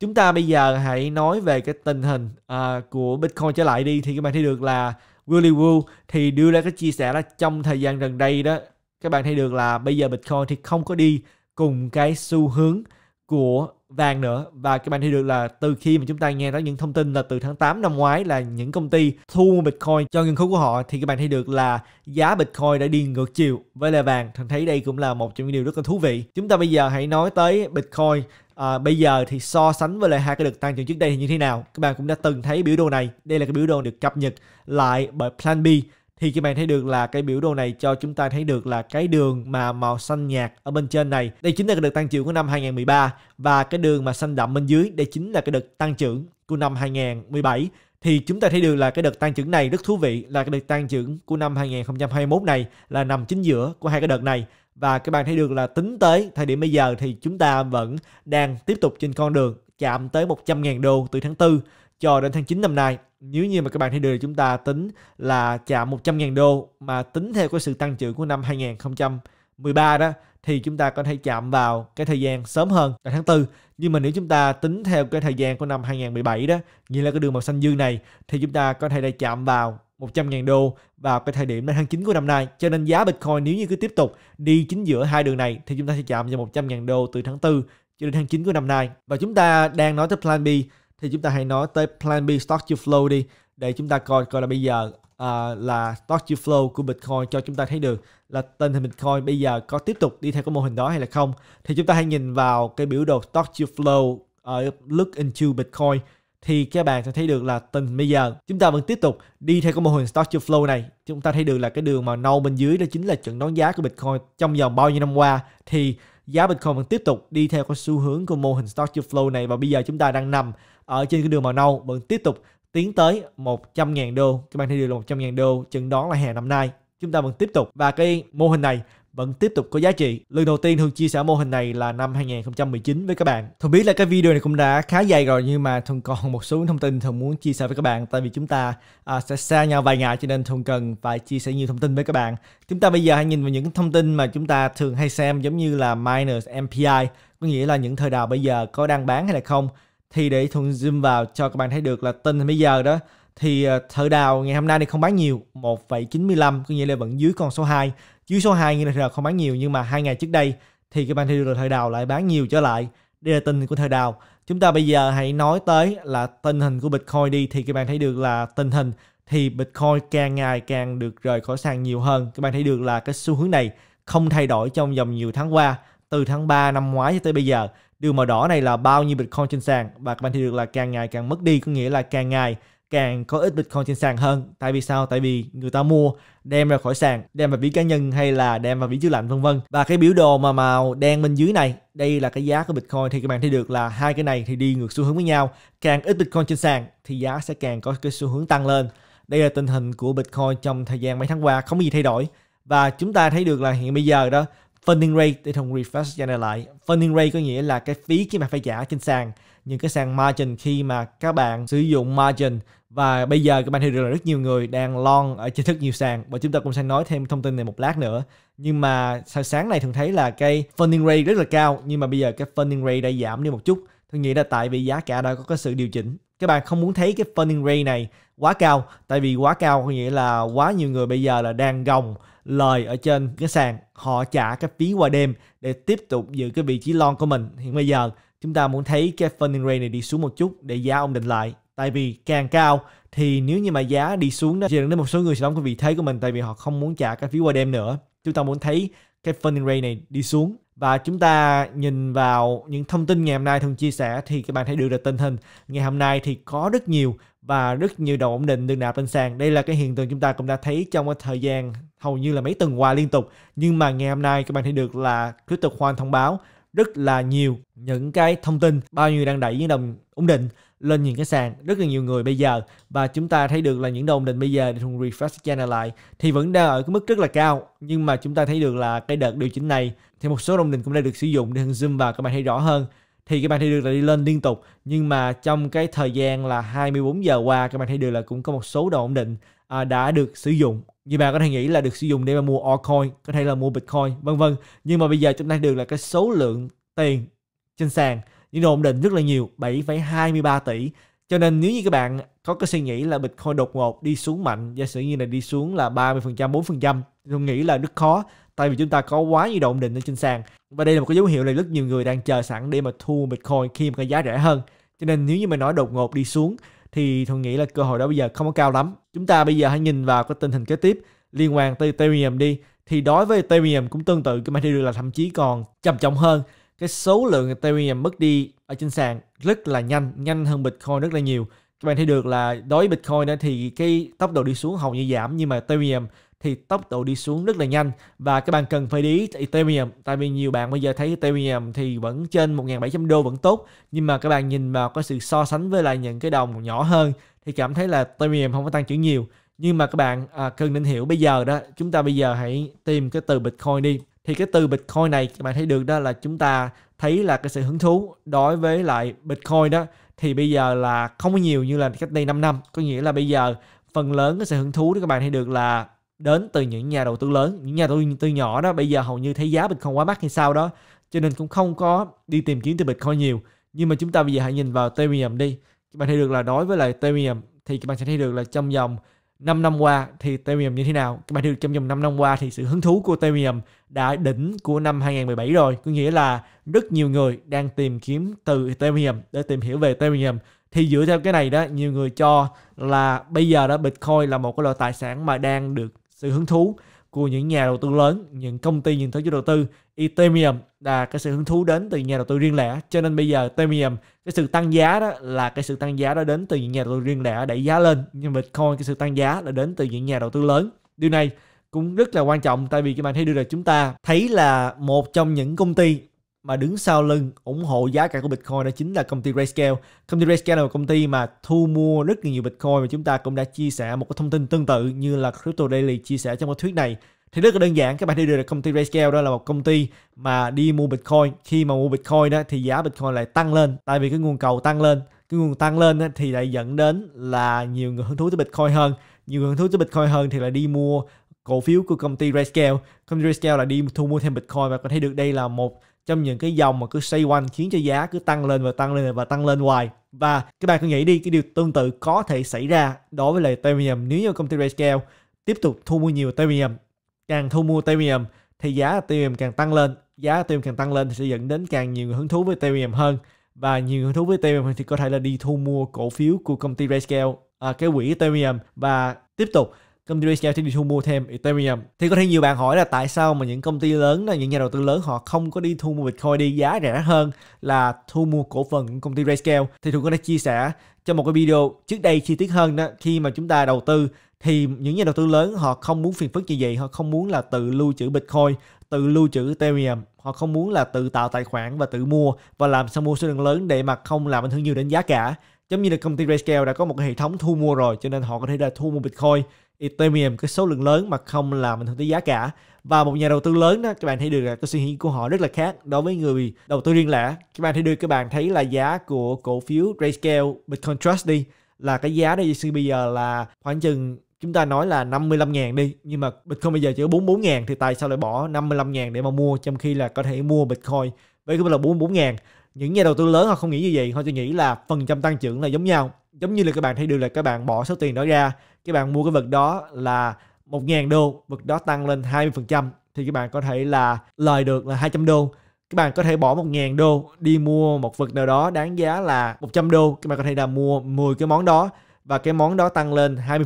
chúng ta bây giờ hãy nói về cái tình hình uh, của Bitcoin trở lại đi thì các bạn thấy được là Willy Wu thì đưa ra cái chia sẻ là trong thời gian gần đây đó các bạn thấy được là bây giờ Bitcoin thì không có đi cùng cái xu hướng của vàng nữa và các bạn thấy được là từ khi mà chúng ta nghe tới những thông tin là từ tháng 8 năm ngoái là những công ty thu Bitcoin cho ngân khố của họ thì các bạn thấy được là giá Bitcoin đã đi ngược chiều với là vàng thằng thấy đây cũng là một trong những điều rất là thú vị chúng ta bây giờ hãy nói tới Bitcoin à, bây giờ thì so sánh với lại hai cái đợt tăng trưởng trước đây thì như thế nào các bạn cũng đã từng thấy biểu đồ này đây là cái biểu đồ được cập nhật lại bởi Plan B thì các bạn thấy được là cái biểu đồ này cho chúng ta thấy được là cái đường mà màu xanh nhạt ở bên trên này đây chính là cái đợt tăng trưởng của năm 2013 và cái đường mà xanh đậm bên dưới đây chính là cái đợt tăng trưởng của năm 2017 thì chúng ta thấy được là cái đợt tăng trưởng này rất thú vị là cái đợt tăng trưởng của năm 2021 này là nằm chính giữa của hai cái đợt này và các bạn thấy được là tính tới thời điểm bây giờ thì chúng ta vẫn đang tiếp tục trên con đường chạm tới 100.000 đô từ tháng 4 cho đến tháng 9 năm nay nếu như mà các bạn trader chúng ta tính là chạm 100.000 đô mà tính theo cái sự tăng trưởng của năm 2013 đó thì chúng ta có thể chạm vào cái thời gian sớm hơn là tháng 4. Nhưng mà nếu chúng ta tính theo cái thời gian của năm 2017 đó, nghĩa là cái đường màu xanh dương này thì chúng ta có thể đã chạm vào 100.000 đô vào cái thời điểm là tháng 9 của năm nay. Cho nên giá Bitcoin nếu như cứ tiếp tục đi chính giữa hai đường này thì chúng ta sẽ chạm vào 100.000 đô từ tháng 4 cho đến tháng 9 của năm nay. Và chúng ta đang nói tới plan B thì chúng ta hãy nói tới plan B stock to flow đi để chúng ta coi coi là bây giờ uh, là stock to flow của Bitcoin cho chúng ta thấy được là tình hình Bitcoin bây giờ có tiếp tục đi theo cái mô hình đó hay là không thì chúng ta hãy nhìn vào cái biểu đồ stock to flow ở à, look into Bitcoin thì các bạn sẽ thấy được là tình bây giờ chúng ta vẫn tiếp tục đi theo cái mô hình stock to flow này chúng ta thấy được là cái đường màu nâu bên dưới đó chính là trận đón giá của Bitcoin trong vòng bao nhiêu năm qua thì giá Bitcoin vẫn tiếp tục đi theo cái xu hướng của mô hình stock to flow này và bây giờ chúng ta đang nằm ở trên cái đường màu nâu vẫn tiếp tục tiến tới 100.000 đô. Các bạn thấy được là 100.000 đô, chừng đó là hè năm nay. Chúng ta vẫn tiếp tục và cái mô hình này vẫn tiếp tục có giá trị. Lần đầu tiên Thường chia sẻ mô hình này là năm 2019 với các bạn. Thường biết là cái video này cũng đã khá dài rồi nhưng mà Thường còn một số thông tin Thường muốn chia sẻ với các bạn tại vì chúng ta à, sẽ xa nhau vài ngày cho nên Thường cần phải chia sẻ nhiều thông tin với các bạn. Chúng ta bây giờ hãy nhìn vào những thông tin mà chúng ta thường hay xem giống như là miners MPI có nghĩa là những thời đào bây giờ có đang bán hay là không thì để thuận zoom vào cho các bạn thấy được là tin bây giờ đó thì à, thợ đào ngày hôm nay thì không bán nhiều 1,95 có nghĩa là vẫn dưới con số 2 chiếu số 2 như là không bán nhiều nhưng mà hai ngày trước đây thì cái ban thị thời đào lại bán nhiều trở lại đây là tình của thời đào chúng ta bây giờ hãy nói tới là tình hình của bitcoin đi thì các bạn thấy được là tình hình thì bitcoin càng ngày càng được rời khỏi sàn nhiều hơn các bạn thấy được là cái xu hướng này không thay đổi trong vòng nhiều tháng qua từ tháng 3 năm ngoái cho tới bây giờ đường màu đỏ này là bao nhiêu bitcoin trên sàn và các bạn thấy được là càng ngày càng mất đi có nghĩa là càng ngày càng có ít Bitcoin trên sàn hơn. Tại vì sao? Tại vì người ta mua đem ra khỏi sàn, đem vào ví cá nhân hay là đem vào ví chứa lạnh vân vân. Và cái biểu đồ mà màu đen bên dưới này, đây là cái giá của Bitcoin thì các bạn thấy được là hai cái này thì đi ngược xu hướng với nhau. Càng ít Bitcoin trên sàn thì giá sẽ càng có cái xu hướng tăng lên. Đây là tình hình của Bitcoin trong thời gian mấy tháng qua không có gì thay đổi. Và chúng ta thấy được là hiện bây giờ đó funding rate để thông refresh ra này lại funding rate có nghĩa là cái phí khi mà phải trả trên sàn những cái sàn margin khi mà các bạn sử dụng margin và bây giờ các bạn thấy được là rất nhiều người đang lon ở trên rất nhiều sàn và chúng ta cũng sẽ nói thêm thông tin này một lát nữa nhưng mà sao sáng này thường thấy là cái funding rate rất là cao nhưng mà bây giờ cái funding rate đã giảm đi một chút tôi nghĩ là tại vì giá cả đã có cái sự điều chỉnh các bạn không muốn thấy cái funding rate này quá cao tại vì quá cao có nghĩa là quá nhiều người bây giờ là đang gồng lời ở trên cái sàn họ trả cái phí qua đêm để tiếp tục giữ cái vị trí lon của mình hiện bây giờ chúng ta muốn thấy cái funding rate này đi xuống một chút để giá ổn định lại tại vì càng cao thì nếu như mà giá đi xuống đó dẫn đến một số người sẽ đóng cái vị thế của mình tại vì họ không muốn trả cái phí qua đêm nữa chúng ta muốn thấy cái funding rate này đi xuống và chúng ta nhìn vào những thông tin ngày hôm nay thường chia sẻ thì các bạn thấy được là tình hình ngày hôm nay thì có rất nhiều và rất nhiều đầu ổn định được nạp lên sàn đây là cái hiện tượng chúng ta cũng đã thấy trong cái thời gian hầu như là mấy tuần qua liên tục nhưng mà ngày hôm nay các bạn thấy được là crypto khoan thông báo rất là nhiều những cái thông tin bao nhiêu đang đẩy những đồng ổn định lên những cái sàn rất là nhiều người bây giờ và chúng ta thấy được là những đồng định bây giờ để thùng refresh channel lại thì vẫn đang ở cái mức rất là cao nhưng mà chúng ta thấy được là cái đợt điều chỉnh này thì một số đồng định cũng đã được sử dụng để zoom vào các bạn thấy rõ hơn thì các bạn thấy được là đi lên liên tục nhưng mà trong cái thời gian là 24 giờ qua các bạn thấy được là cũng có một số đồng ổn định à, đã được sử dụng như bạn có thể nghĩ là được sử dụng để mà mua altcoin có thể là mua bitcoin vân vân nhưng mà bây giờ chúng ta được là cái số lượng tiền trên sàn nhưng ổn định rất là nhiều 7,23 tỷ cho nên nếu như các bạn có cái suy nghĩ là Bitcoin đột ngột đi xuống mạnh giả sử như là đi xuống là 30% 4% tôi nghĩ là rất khó tại vì chúng ta có quá nhiều độ ổn định ở trên sàn và đây là một cái dấu hiệu là rất nhiều người đang chờ sẵn để mà thu Bitcoin khi mà cái giá rẻ hơn cho nên nếu như mà nói đột ngột đi xuống thì tôi nghĩ là cơ hội đó bây giờ không có cao lắm chúng ta bây giờ hãy nhìn vào cái tình hình kế tiếp liên quan tới Ethereum đi thì đối với Ethereum cũng tương tự cái mà được là thậm chí còn trầm trọng hơn cái số lượng Ethereum mất đi ở trên sàn rất là nhanh nhanh hơn Bitcoin rất là nhiều các bạn thấy được là đối với Bitcoin đó thì cái tốc độ đi xuống hầu như giảm nhưng mà Ethereum thì tốc độ đi xuống rất là nhanh và các bạn cần phải để ý Ethereum tại vì nhiều bạn bây giờ thấy Ethereum thì vẫn trên 1.700 đô vẫn tốt nhưng mà các bạn nhìn vào có sự so sánh với lại những cái đồng nhỏ hơn thì cảm thấy là Ethereum không có tăng trưởng nhiều nhưng mà các bạn à, cần nên hiểu bây giờ đó chúng ta bây giờ hãy tìm cái từ Bitcoin đi thì cái từ Bitcoin này các bạn thấy được đó là chúng ta thấy là cái sự hứng thú đối với lại Bitcoin đó thì bây giờ là không có nhiều như là cách đây 5 năm có nghĩa là bây giờ phần lớn cái sự hứng thú đó các bạn thấy được là đến từ những nhà đầu tư lớn những nhà đầu tư nhỏ đó bây giờ hầu như thấy giá Bitcoin quá mắc hay sao đó cho nên cũng không có đi tìm kiếm từ Bitcoin nhiều nhưng mà chúng ta bây giờ hãy nhìn vào Ethereum đi các bạn thấy được là đối với lại Ethereum thì các bạn sẽ thấy được là trong vòng 5 năm qua thì Ethereum như thế nào? Các bạn thấy trong vòng 5 năm qua thì sự hứng thú của Ethereum đã đỉnh của năm 2017 rồi. Có nghĩa là rất nhiều người đang tìm kiếm từ Ethereum để tìm hiểu về Ethereum. Thì dựa theo cái này đó, nhiều người cho là bây giờ đó Bitcoin là một cái loại tài sản mà đang được sự hứng thú của những nhà đầu tư lớn, những công ty nhìn thấy chủ đầu tư. Ethereum là cái sự hứng thú đến từ nhà đầu tư riêng lẻ. Cho nên bây giờ Ethereum cái sự tăng giá đó là cái sự tăng giá đó đến từ những nhà đầu tư riêng lẻ đẩy giá lên. Nhưng Bitcoin cái sự tăng giá là đến từ những nhà đầu tư lớn. Điều này cũng rất là quan trọng tại vì các bạn thấy được là chúng ta thấy là một trong những công ty mà đứng sau lưng ủng hộ giá cả của Bitcoin đó chính là công ty Grayscale. Công ty Grayscale là một công ty mà thu mua rất nhiều Bitcoin và chúng ta cũng đã chia sẻ một cái thông tin tương tự như là Crypto Daily chia sẻ trong cái thuyết này. Thì rất là đơn giản, các bạn thấy được là công ty Grayscale đó là một công ty mà đi mua Bitcoin. Khi mà mua Bitcoin đó thì giá Bitcoin lại tăng lên tại vì cái nguồn cầu tăng lên. Cái nguồn tăng lên thì lại dẫn đến là nhiều người hứng thú tới Bitcoin hơn. Nhiều người hứng thú tới Bitcoin hơn thì lại đi mua cổ phiếu của công ty Grayscale. Công ty Grayscale là đi thu mua thêm Bitcoin và có thể được đây là một trong những cái dòng mà cứ xoay quanh khiến cho giá cứ tăng lên và tăng lên và tăng lên hoài và các bạn cứ nghĩ đi cái điều tương tự có thể xảy ra đối với lại Ethereum nếu như công ty Grayscale tiếp tục thu mua nhiều Ethereum càng thu mua Ethereum thì giá Ethereum càng tăng lên giá Ethereum càng tăng lên thì sẽ dẫn đến càng nhiều người hứng thú với Ethereum hơn và nhiều người hứng thú với Ethereum thì có thể là đi thu mua cổ phiếu của công ty Grayscale à, cái quỹ Ethereum và tiếp tục công ty resale thì đi thu mua thêm Ethereum. Thì có thể nhiều bạn hỏi là tại sao mà những công ty lớn, những nhà đầu tư lớn họ không có đi thu mua Bitcoin đi giá rẻ hơn là thu mua cổ phần của công ty Grayscale. Thì Thuận có đã chia sẻ trong một cái video trước đây chi tiết hơn đó khi mà chúng ta đầu tư thì những nhà đầu tư lớn họ không muốn phiền phức như vậy, họ không muốn là tự lưu trữ Bitcoin, tự lưu trữ Ethereum, họ không muốn là tự tạo tài khoản và tự mua và làm sao mua số lượng lớn để mà không làm ảnh hưởng nhiều đến giá cả. Giống như là công ty Grayscale đã có một cái hệ thống thu mua rồi cho nên họ có thể là thu mua Bitcoin Ethereum cái số lượng lớn mà không làm ảnh hưởng tới giá cả và một nhà đầu tư lớn đó các bạn thấy được là cái suy nghĩ của họ rất là khác đối với người đầu tư riêng lẻ các bạn thấy được các bạn thấy là giá của cổ phiếu Grayscale Bitcoin Trust đi là cái giá đây bây giờ là khoảng chừng chúng ta nói là 55 ngàn đi nhưng mà Bitcoin bây giờ chỉ có 44 ngàn thì tại sao lại bỏ 55 ngàn để mà mua trong khi là có thể mua Bitcoin với cái là 44 ngàn những nhà đầu tư lớn họ không nghĩ như vậy họ chỉ nghĩ là phần trăm tăng trưởng là giống nhau giống như là các bạn thấy được là các bạn bỏ số tiền đó ra các bạn mua cái vật đó là 1.000 đô vật đó tăng lên 20% thì các bạn có thể là lời được là 200 đô các bạn có thể bỏ 1.000 đô đi mua một vật nào đó đáng giá là 100 đô các bạn có thể là mua 10 cái món đó và cái món đó tăng lên 20%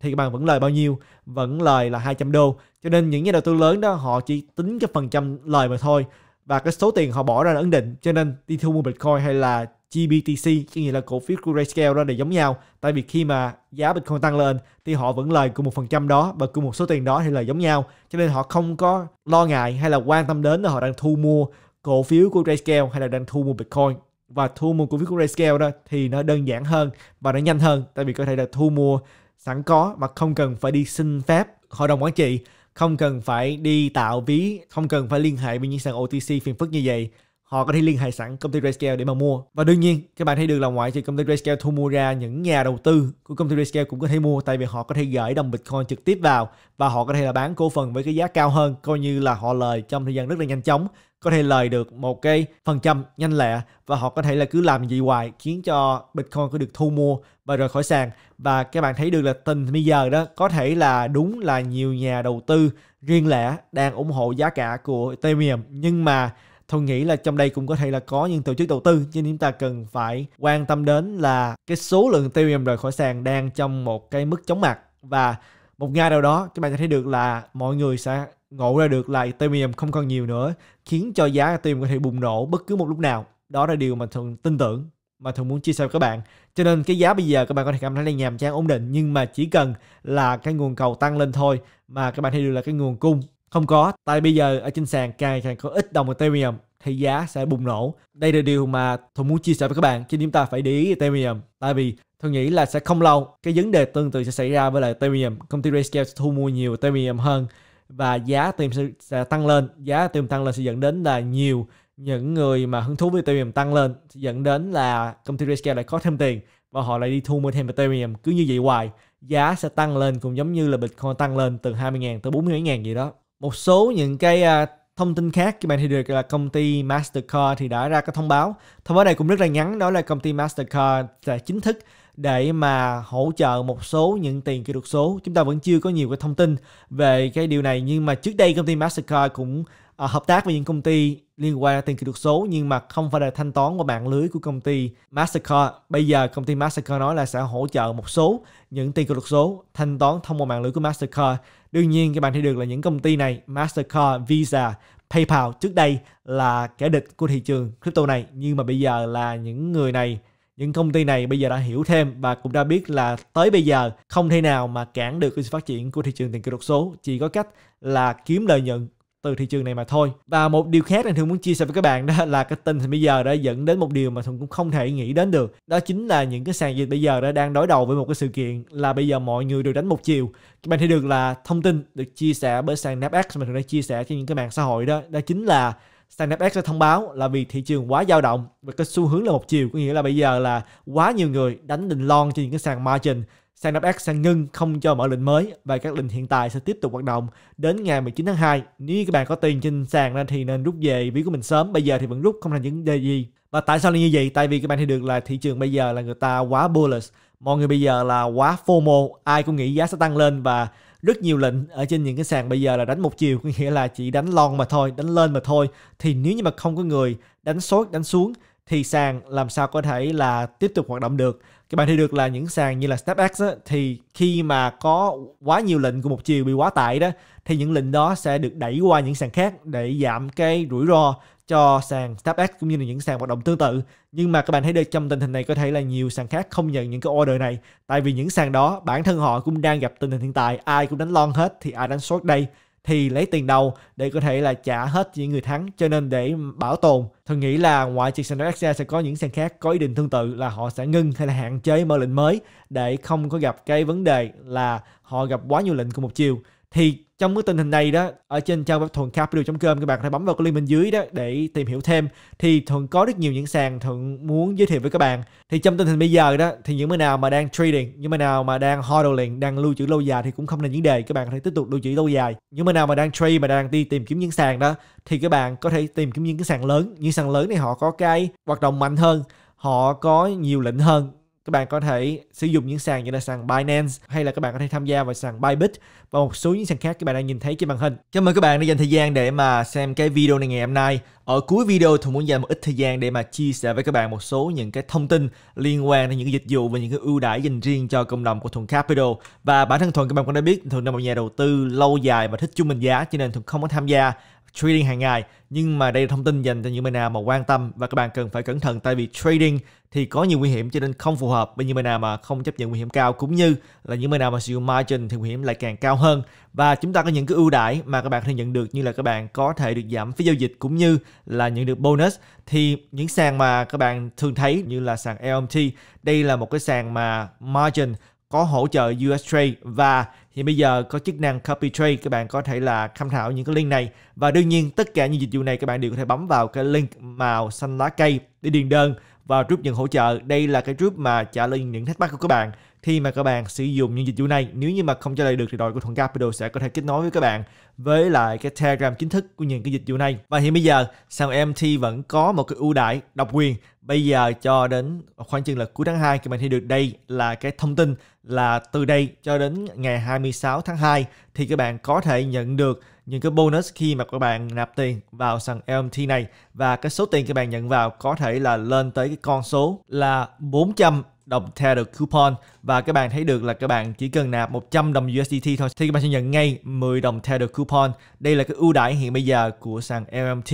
thì các bạn vẫn lời bao nhiêu vẫn lời là 200 đô cho nên những nhà đầu tư lớn đó họ chỉ tính cái phần trăm lời mà thôi và cái số tiền họ bỏ ra là ấn định cho nên đi thu mua bitcoin hay là GBTC có nghĩa là cổ phiếu của RayScale đó để giống nhau tại vì khi mà giá Bitcoin tăng lên thì họ vẫn lời cùng một phần trăm đó và cùng một số tiền đó thì lời giống nhau cho nên họ không có lo ngại hay là quan tâm đến là họ đang thu mua cổ phiếu của RayScale hay là đang thu mua Bitcoin và thu mua cổ phiếu của RayScale đó thì nó đơn giản hơn và nó nhanh hơn tại vì có thể là thu mua sẵn có mà không cần phải đi xin phép hội đồng quản trị không cần phải đi tạo ví không cần phải liên hệ với những sàn OTC phiền phức như vậy họ có thể liên hệ sẵn công ty RayScale để mà mua và đương nhiên các bạn thấy được là ngoại trừ công ty RayScale thu mua ra những nhà đầu tư của công ty RayScale cũng có thể mua tại vì họ có thể gửi đồng Bitcoin trực tiếp vào và họ có thể là bán cổ phần với cái giá cao hơn coi như là họ lời trong thời gian rất là nhanh chóng có thể lời được một cái phần trăm nhanh lẹ và họ có thể là cứ làm gì hoài khiến cho Bitcoin có được thu mua và rời khỏi sàn và các bạn thấy được là tình bây giờ đó có thể là đúng là nhiều nhà đầu tư riêng lẻ đang ủng hộ giá cả của Ethereum nhưng mà tôi nghĩ là trong đây cũng có thể là có những tổ chức đầu tư nhưng chúng ta cần phải quan tâm đến là cái số lượng Ethereum rời khỏi sàn đang trong một cái mức chóng mặt và một ngày nào đó các bạn sẽ thấy được là mọi người sẽ ngộ ra được là Ethereum không còn nhiều nữa khiến cho giá Ethereum có thể bùng nổ bất cứ một lúc nào đó là điều mà thường tin tưởng mà thường muốn chia sẻ với các bạn cho nên cái giá bây giờ các bạn có thể cảm thấy là nhàm chán ổn định nhưng mà chỉ cần là cái nguồn cầu tăng lên thôi mà các bạn thấy được là cái nguồn cung không có, tại bây giờ ở trên sàn càng càng có ít đồng Ethereum thì giá sẽ bùng nổ. Đây là điều mà tôi muốn chia sẻ với các bạn, cho nên chúng ta phải để ý Ethereum. Tại vì tôi nghĩ là sẽ không lâu, cái vấn đề tương tự sẽ xảy ra với lại Ethereum. Công ty Rayscale sẽ thu mua nhiều Ethereum hơn và giá Ethereum sẽ, sẽ tăng lên. Giá Ethereum tăng lên sẽ dẫn đến là nhiều những người mà hứng thú với Ethereum tăng lên sẽ dẫn đến là công ty Rayscale lại có thêm tiền và họ lại đi thu mua thêm Ethereum cứ như vậy hoài giá sẽ tăng lên cũng giống như là Bitcoin tăng lên từ 20.000 tới 40.000 gì đó một số những cái à, thông tin khác các bạn thì được là công ty Mastercard thì đã ra cái thông báo thông báo này cũng rất là ngắn đó là công ty Mastercard sẽ chính thức để mà hỗ trợ một số những tiền kỹ thuật số chúng ta vẫn chưa có nhiều cái thông tin về cái điều này nhưng mà trước đây công ty Mastercard cũng à, hợp tác với những công ty liên quan đến tiền kỹ thuật số nhưng mà không phải là thanh toán qua mạng lưới của công ty Mastercard. Bây giờ công ty Mastercard nói là sẽ hỗ trợ một số những tiền kỹ thuật số thanh toán thông qua mạng lưới của Mastercard. Đương nhiên các bạn thấy được là những công ty này Mastercard, Visa, PayPal trước đây là kẻ địch của thị trường crypto này nhưng mà bây giờ là những người này những công ty này bây giờ đã hiểu thêm và cũng đã biết là tới bây giờ không thể nào mà cản được sự phát triển của thị trường tiền kỹ thuật số chỉ có cách là kiếm lợi nhuận từ thị trường này mà thôi và một điều khác anh thường muốn chia sẻ với các bạn đó là cái tin thì bây giờ đã dẫn đến một điều mà thường cũng không thể nghĩ đến được đó chính là những cái sàn dịch bây giờ đã đang đối đầu với một cái sự kiện là bây giờ mọi người đều đánh một chiều các bạn thấy được là thông tin được chia sẻ bởi sàn Napex mà thường đã chia sẻ trên những cái mạng xã hội đó đó chính là Snapdeck đã thông báo là vì thị trường quá dao động và cái xu hướng là một chiều có nghĩa là bây giờ là quá nhiều người đánh định lon trên những cái sàn margin Snapdeck sẽ ngưng không cho mở lệnh mới và các lệnh hiện tại sẽ tiếp tục hoạt động đến ngày 19 tháng 2. Nếu các bạn có tiền trên sàn ra thì nên rút về ví của mình sớm, bây giờ thì vẫn rút không thành những đề gì. Và tại sao là như vậy? Tại vì các bạn thấy được là thị trường bây giờ là người ta quá bullish, mọi người bây giờ là quá FOMO, ai cũng nghĩ giá sẽ tăng lên và rất nhiều lệnh ở trên những cái sàn bây giờ là đánh một chiều có nghĩa là chỉ đánh lon mà thôi đánh lên mà thôi thì nếu như mà không có người đánh sốt đánh xuống thì sàn làm sao có thể là tiếp tục hoạt động được các bạn thấy được là những sàn như là StepX á, thì khi mà có quá nhiều lệnh của một chiều bị quá tải đó thì những lệnh đó sẽ được đẩy qua những sàn khác để giảm cái rủi ro cho sàn StubX cũng như là những sàn hoạt động tương tự. Nhưng mà các bạn thấy được trong tình hình này có thể là nhiều sàn khác không nhận những cái order này tại vì những sàn đó bản thân họ cũng đang gặp tình hình hiện tại, ai cũng đánh long hết thì ai đánh short đây thì lấy tiền đầu để có thể là trả hết những người thắng cho nên để bảo tồn thần nghĩ là ngoại trừ sàn ra sẽ có những sàn khác có ý định tương tự là họ sẽ ngưng hay là hạn chế mở lệnh mới để không có gặp cái vấn đề là họ gặp quá nhiều lệnh cùng một chiều thì trong cái tình hình này đó ở trên trang web thuận capital.com các bạn có thể bấm vào cái link bên dưới đó để tìm hiểu thêm thì thường có rất nhiều những sàn thường muốn giới thiệu với các bạn thì trong tình hình bây giờ đó thì những người nào mà đang trading những người nào mà đang hodling đang lưu trữ lâu dài thì cũng không là vấn đề các bạn có thể tiếp tục lưu trữ lâu dài những người nào mà đang trade mà đang đi tìm kiếm những sàn đó thì các bạn có thể tìm kiếm những cái sàn lớn những sàn lớn này họ có cái hoạt động mạnh hơn họ có nhiều lệnh hơn các bạn có thể sử dụng những sàn như là sàn Binance hay là các bạn có thể tham gia vào sàn Bybit và một số những sàn khác các bạn đang nhìn thấy trên màn hình. Cảm ơn các bạn đã dành thời gian để mà xem cái video này ngày hôm nay. Ở cuối video tôi muốn dành một ít thời gian để mà chia sẻ với các bạn một số những cái thông tin liên quan đến những cái dịch vụ và những cái ưu đãi dành riêng cho cộng đồng của Thuận Capital. Và bản thân Thuận các bạn cũng đã biết Thuận là một nhà đầu tư lâu dài và thích chung bình giá cho nên Thuận không có tham gia trading hàng ngày nhưng mà đây là thông tin dành cho những bên nào mà quan tâm và các bạn cần phải cẩn thận tại vì trading thì có nhiều nguy hiểm cho nên không phù hợp với những bên nào mà không chấp nhận nguy hiểm cao cũng như là những bên nào mà sử dụng margin thì nguy hiểm lại càng cao hơn và chúng ta có những cái ưu đãi mà các bạn có thể nhận được như là các bạn có thể được giảm phí giao dịch cũng như là nhận được bonus thì những sàn mà các bạn thường thấy như là sàn LMT đây là một cái sàn mà margin có hỗ trợ US Trade và thì bây giờ có chức năng copy trade các bạn có thể là tham khảo những cái link này và đương nhiên tất cả những dịch vụ này các bạn đều có thể bấm vào cái link màu xanh lá cây để điền đơn vào group nhận hỗ trợ đây là cái group mà trả lời những thắc mắc của các bạn khi mà các bạn sử dụng những dịch vụ này nếu như mà không trả lời được thì đội của Thuận Capital sẽ có thể kết nối với các bạn với lại cái Telegram chính thức của những cái dịch vụ này và hiện bây giờ sàn MT vẫn có một cái ưu đãi độc quyền bây giờ cho đến khoảng chừng là cuối tháng 2 các bạn thấy được đây là cái thông tin là từ đây cho đến ngày 26 tháng 2 thì các bạn có thể nhận được những cái bonus khi mà các bạn nạp tiền vào sàn LMT này và cái số tiền các bạn nhận vào có thể là lên tới cái con số là 400 đồng Tether Coupon và các bạn thấy được là các bạn chỉ cần nạp 100 đồng USDT thôi thì các bạn sẽ nhận ngay 10 đồng Tether Coupon. Đây là cái ưu đãi hiện bây giờ của sàn LMT.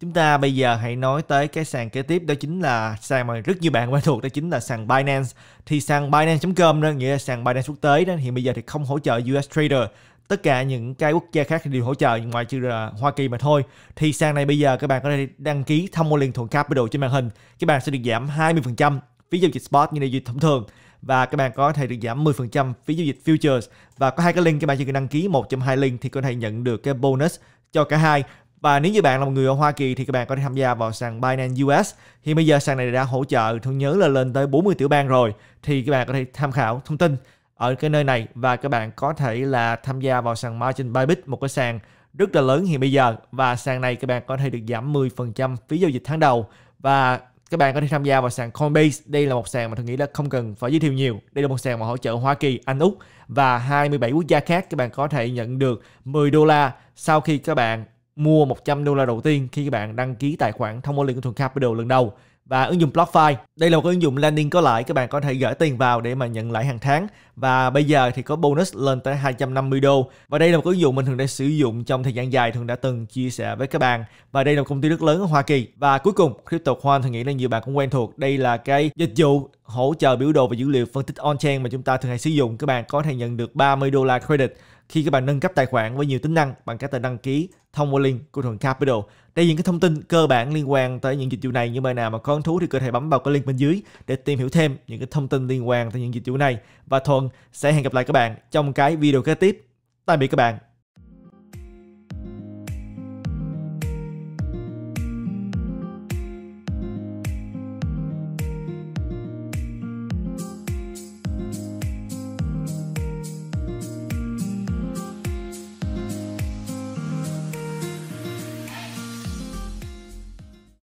Chúng ta bây giờ hãy nói tới cái sàn kế tiếp đó chính là sàn mà rất nhiều bạn quen thuộc đó chính là sàn Binance. Thì sàn Binance.com đó nghĩa là sàn Binance quốc tế đó hiện bây giờ thì không hỗ trợ US Trader tất cả những cái quốc gia khác thì đều hỗ trợ ngoại trừ là Hoa Kỳ mà thôi thì sàn này bây giờ các bạn có thể đăng ký thông qua liên thuận capital trên màn hình các bạn sẽ được giảm 20% phí giao dịch spot như là dịch thông thường và các bạn có thể được giảm 10% phí giao dịch futures và có hai cái link các bạn chỉ cần đăng ký một trong hai link thì có thể nhận được cái bonus cho cả hai và nếu như bạn là một người ở Hoa Kỳ thì các bạn có thể tham gia vào sàn Binance US. thì bây giờ sàn này đã hỗ trợ tôi nhớ là lên tới 40 tiểu bang rồi thì các bạn có thể tham khảo thông tin ở cái nơi này và các bạn có thể là tham gia vào sàn Margin Bybit một cái sàn rất là lớn hiện bây giờ và sàn này các bạn có thể được giảm 10% phí giao dịch tháng đầu và các bạn có thể tham gia vào sàn Coinbase. Đây là một sàn mà tôi nghĩ là không cần phải giới thiệu nhiều. Đây là một sàn mà hỗ trợ Hoa Kỳ, Anh Úc và 27 quốc gia khác. Các bạn có thể nhận được 10 đô la sau khi các bạn mua 100 đô la đầu tiên khi các bạn đăng ký tài khoản thông qua liên của Thuần Capital lần đầu và ứng dụng BlockFi. Đây là một ứng dụng landing có lãi, các bạn có thể gửi tiền vào để mà nhận lãi hàng tháng và bây giờ thì có bonus lên tới 250 đô. Và đây là một ứng dụng mình thường đã sử dụng trong thời gian dài thường đã từng chia sẻ với các bạn. Và đây là một công ty rất lớn ở Hoa Kỳ. Và cuối cùng, CryptoCoin thì nghĩ là nhiều bạn cũng quen thuộc. Đây là cái dịch vụ hỗ trợ biểu đồ và dữ liệu phân tích on-chain mà chúng ta thường hay sử dụng. Các bạn có thể nhận được 30 đô la credit khi các bạn nâng cấp tài khoản với nhiều tính năng bằng cách đăng ký thông qua link của Thuận Capital. Đây những cái thông tin cơ bản liên quan tới những dịch vụ này. như bạn nào mà có hứng thú thì có thể bấm vào cái link bên dưới để tìm hiểu thêm những cái thông tin liên quan tới những dịch vụ này. Và Thuận sẽ hẹn gặp lại các bạn trong cái video kế tiếp. Tạm biệt các bạn.